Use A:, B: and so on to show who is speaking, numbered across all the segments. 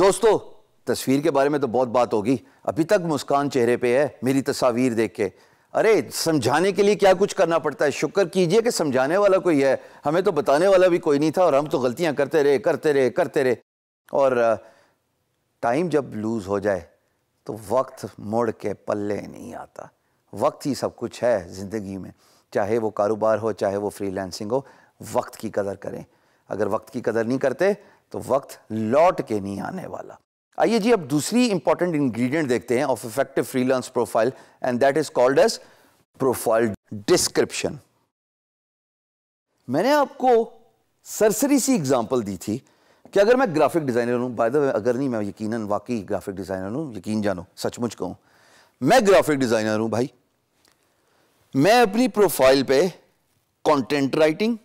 A: दोस्तों तस्वीर के बारे में तो बहुत बात होगी अभी तक मुस्कान चेहरे पे है मेरी तस्वीर देख के अरे समझाने के लिए क्या कुछ करना पड़ता है शुक्र कीजिए कि समझाने वाला कोई है हमें तो बताने वाला भी कोई नहीं था और हम तो गलतियां करते रहे करते रहे करते रहे और टाइम जब लूज़ हो जाए तो वक्त मुड़ के पल्ले नहीं आता वक्त ही सब कुछ है ज़िंदगी में चाहे वो कारोबार हो चाहे वो फ्रीलांसिंग हो वक्त की कदर करें अगर वक्त की कदर नहीं करते तो वक्त लौट के नहीं आने वाला आइए जी अब दूसरी इंपॉर्टेंट इंग्रेडिएंट देखते हैं of effective freelance profile and that is called as profile description मैंने आपको सरसरी सी एग्जांपल दी थी कि अगर मैं ग्राफिक डिज़ाइनर हूँ बाय द वे अगर नहीं मैं यकीन वाकई ग्राफिक डिज़ाइनर हूँ यकीन जानो सचमुच कहूँ मैं ग्राफिक डिज़ाइनर हूँ भाई मैं अपनी प्रोफाइल पे content writing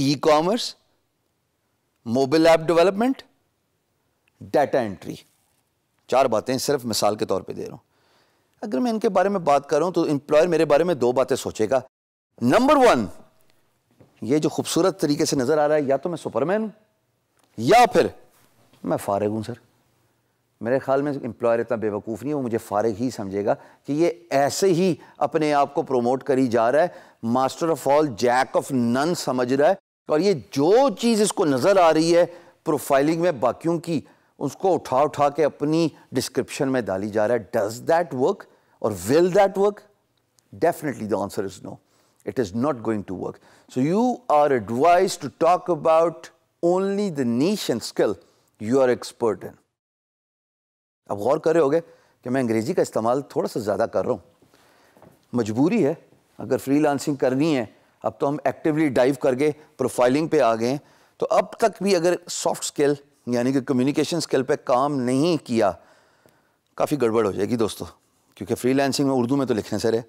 A: e commerce mobile app development data entry चार बातें सिर्फ मिसाल के तौर पे दे रहा हूँ अगर मैं इनके बारे में बात करूँ तो एम्प्लॉयर मेरे बारे में दो बातें सोचेगा नंबर वन ये जो खूबसूरत तरीके से नज़र आ रहा है या तो मैं सुपरमैन हूं या फिर मैं फारग हूं सर मेरे ख्याल में एम्प्लॉयर इतना बेवकूफ़ नहीं है वो मुझे फारग ही समझेगा कि ये ऐसे ही अपने आप को प्रोमोट करी जा रहा है master of all jack of none समझ रहा है और ये जो चीज़ इसको नज़र आ रही है प्रोफाइलिंग में बाकियों की उसको उठा उठा के अपनी डिस्क्रिप्शन में डाली जा रहा है डज दैट वर्क और will that work definitely the answer is no It is not going to work. So you are advised to talk about only the niche and skill you are expert in. अब गौर कर करे होगे कि मैं अंग्रेज़ी का इस्तेमाल थोड़ा सा ज़्यादा कर रहा हूँ मजबूरी है अगर फ्रीलांसिंग करनी है अब तो हम एक्टिवली डाइव करके प्रोफाइलिंग पे आ गए हैं तो अब तक भी अगर सॉफ्ट स्किल यानी कि कम्युनिकेशन स्किल पे काम नहीं किया काफ़ी गड़बड़ हो जाएगी दोस्तों क्योंकि फ्रीलांसिंग में उर्दू में तो लिखने से रहे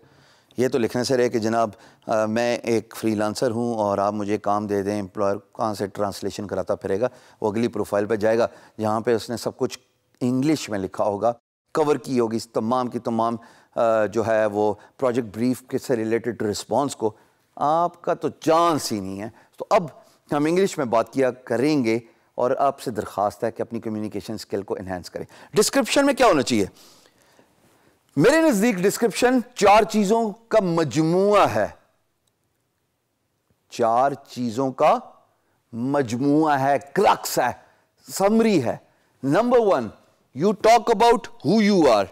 A: ये तो लिखने से रहे कि जनाब आ, मैं एक फ्रीलांसर हूँ और आप मुझे काम दे दें एम्प्लॉयर कहाँ से ट्रांसलेशन कराता फिरेगा वो अगली प्रोफाइल पर जाएगा जहाँ पर उसने सब कुछ इंग्लिश में लिखा होगा कवर की होगी इस तमाम की तमाम आ, जो है वो प्रोजेक्ट ब्रीफ के से रिलेटेड रिस्पॉन्स को आपका तो चांस ही नहीं है तो अब हम इंग्लिश में बात किया करेंगे और आपसे दरख्वास्त है कि अपनी कम्युनिकेशन स्किल को इन्हेंस करें डिस्क्रिप्शन में क्या होना चाहिए मेरे नजदीक डिस्क्रिप्शन चार चीजों का मजमुआ है चार चीजों का मजमुआ है क्लक्स है समरी है number one you talk about who you are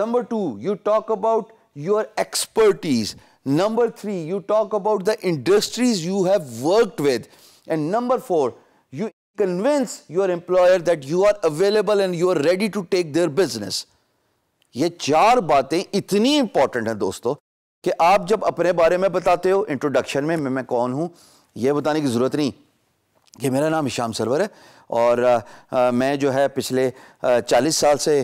A: number two you talk about your expertise number three you talk about the industries you have worked with and number four you convince your employer that you are available and you are ready to take their business ये चार बातें इतनी important हैं दोस्तों कि आप जब अपने बारे में बताते हो इंट्रोडक्शन में मैं, कौन हूँ यह बताने की ज़रूरत नहीं कि मेरा नाम हिशाम सरवर है और आ, आ, मैं जो है पिछले चालीस साल से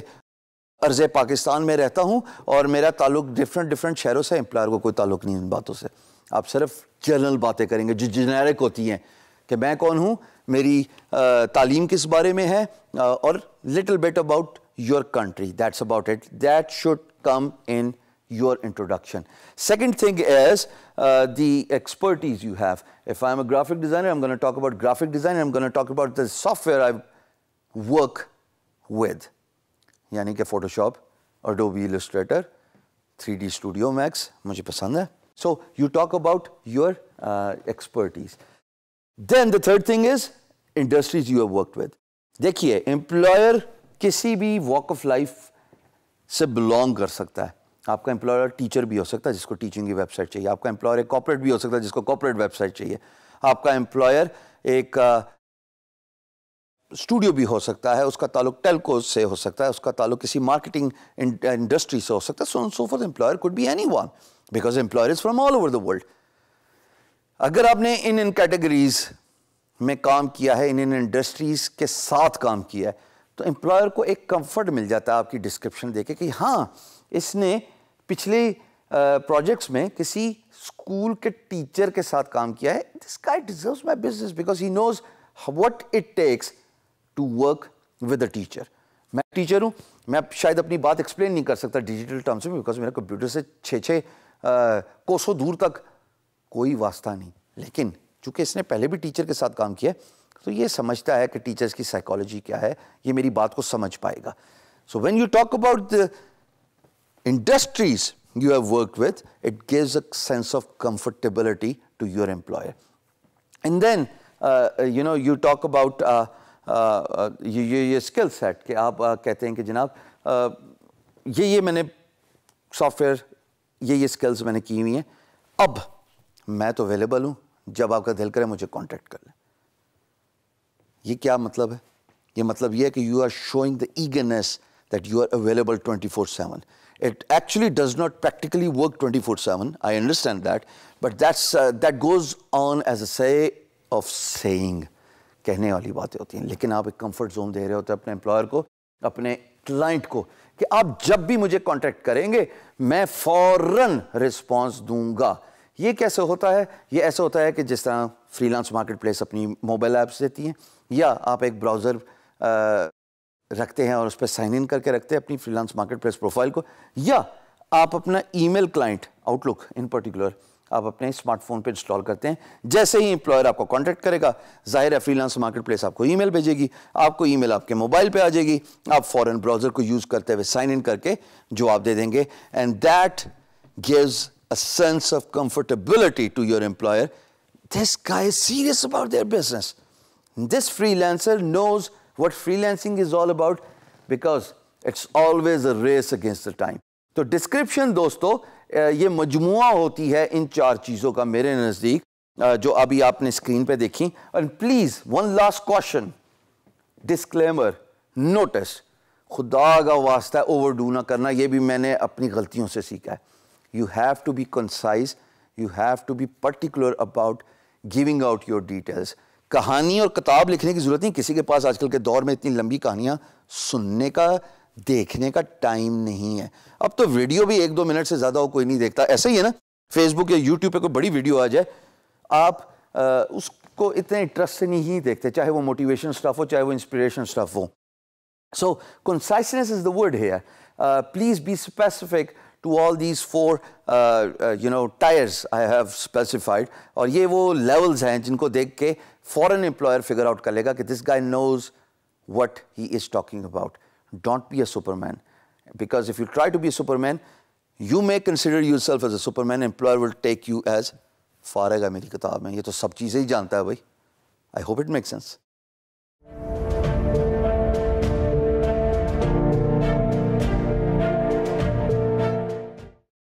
A: अर्ज़ पाकिस्तान में रहता हूँ और मेरा ताल्लुक डिफरेंट डिफरेंट शहरों से एम्प्लॉयर को कोई ताल्लुक नहीं इन बातों से आप सिर्फ जनरल बातें करेंगे जो जेनेरिक होती हैं कि मैं कौन हूँ मेरी तालीम किस बारे में है और little bit about your country. That's about it. That should come in your introduction. Second thing is uh, the expertise you have. If I'm a graphic designer, I'm going to talk about graphic design. I'm going to talk about the software I work with. यानी कि Photoshop, Adobe Illustrator, 3D Studio Max, मुझे पसंद है. So you talk about your uh, expertise. Then the third thing is industries you have worked with. देखिए, employer किसी भी walk of life से belong कर सकता है आपका एम्प्लॉयर टीचर भी हो सकता है जिसको टीचिंग की वेबसाइट चाहिए आपका एम्प्लॉयर एक कॉपरेट भी हो सकता है जिसको कॉपरेट वेबसाइट चाहिए आपका एम्प्लॉयर एक स्टूडियो भी हो सकता है उसका ताल्लुक टेलको से हो सकता है उसका ताल्लुक किसी मार्केटिंग इंडस्ट्री से हो सकता है so so for employer could be anyone because employer is from all over the world अगर आपने इन इन कैटेगरीज में काम किया है इन इन इंडस्ट्रीज के साथ काम किया है तो एम्प्लॉयर को एक कंफर्ट मिल जाता है आपकी डिस्क्रिप्शन देके कि हाँ इसने पिछले प्रोजेक्ट्स में किसी स्कूल के टीचर के साथ काम किया है this guy deserves my business because he knows what it takes to work with a teacher मैं टीचर हूँ मैं शायद अपनी बात एक्सप्लेन नहीं कर सकता डिजिटल टर्म्स में बिकॉज मेरा कंप्यूटर से छः छः कोसों दूर तक कोई वास्ता नहीं लेकिन चूंकि इसने पहले भी टीचर के साथ काम किया तो ये समझता है कि टीचर्स की साइकोलॉजी क्या है ये मेरी बात को समझ पाएगा so when you talk about the industries you have work with it gives a sense of comfortability to your employer and then you know you talk about ये ये स्किल सेट कि आप uh, कहते हैं कि जनाब uh, ये ये मैंने सॉफ्टवेयर ये ये स्किल्स मैंने की हुई हैं अब मैं तो अवेलेबल हूँ जब आपका दिल करे मुझे कॉन्टेक्ट कर लें ये क्या मतलब है ये मतलब ये है कि you are showing the eagerness that you are available twenty four seven it actually does not practically work twenty four seven I understand that but that's that goes on as a say of saying कहने वाली बातें होती हैं लेकिन आप एक comfort zone दे रहे होते हैं अपने एम्प्लॉयर को अपने क्लाइंट को कि आप जब भी मुझे कॉन्टैक्ट करेंगे मैं फौरन रिस्पॉन्स दूंगा ये कैसे होता है ये ऐसा होता है कि जिस तरह फ्रीलांस मार्केट प्लेस अपनी मोबाइल ऐप्स देती हैं या आप एक ब्राउज़र रखते हैं और उस पर साइन इन करके रखते हैं अपनी फ्रीलांस मार्केट प्लेस प्रोफाइल को या आप अपना email client Outlook in particular आप अपने स्मार्टफोन पे इंस्टॉल करते हैं जैसे ही इंप्लॉयर आपको कांटेक्ट करेगा जाहिर है फ्रीलांस मार्केट प्लेस आपको ईमेल भेजेगी आपको ईमेल आपके मोबाइल पे आ जाएगी आप फॉरेन ब्राउजर को यूज़ करते हुए साइन इन करके जवाब दे देंगे and that gives a sense of comfortability to your employer this guy serious about their business This freelancer knows what freelancing is all about because it's always a race against the time. तो description दोस्तों ये मजमु होती है इन चार चीज़ों का मेरे नज़दीक जो अभी आपने स्क्रीन पे देखी and please one last question disclaimer notice खुदा का वास्ता ओवर डू ना करना ये भी मैंने अपनी गलतियों से सीखा है you have to be concise you have to be particular about giving out your details कहानी और किताब लिखने की ज़रूरत नहीं किसी के पास आजकल के दौर में इतनी लंबी कहानियां सुनने का देखने का टाइम नहीं है अब तो वीडियो भी एक दो मिनट से ज़्यादा हो कोई नहीं देखता ऐसे ही है ना फेसबुक या यूट्यूब पे कोई बड़ी वीडियो आ जाए आप आ, उसको इतने इंटरेस्ट से नहीं देखते चाहे वो मोटिवेशन स्टफ हो चाहे वो इंस्पिरेशन स्टफ हो so conciseness is the word here please be specific to all these four uh, uh, you know tires I have specified. or these levels हैं जिनको foreign employer figure out कर this guy knows what he is talking about. Don't be a superman because if you try to be a superman, you may consider yourself as a superman. Employer will take you as फारग है मेरी किताब में ये तो सब चीज़ें ही जानता है भाई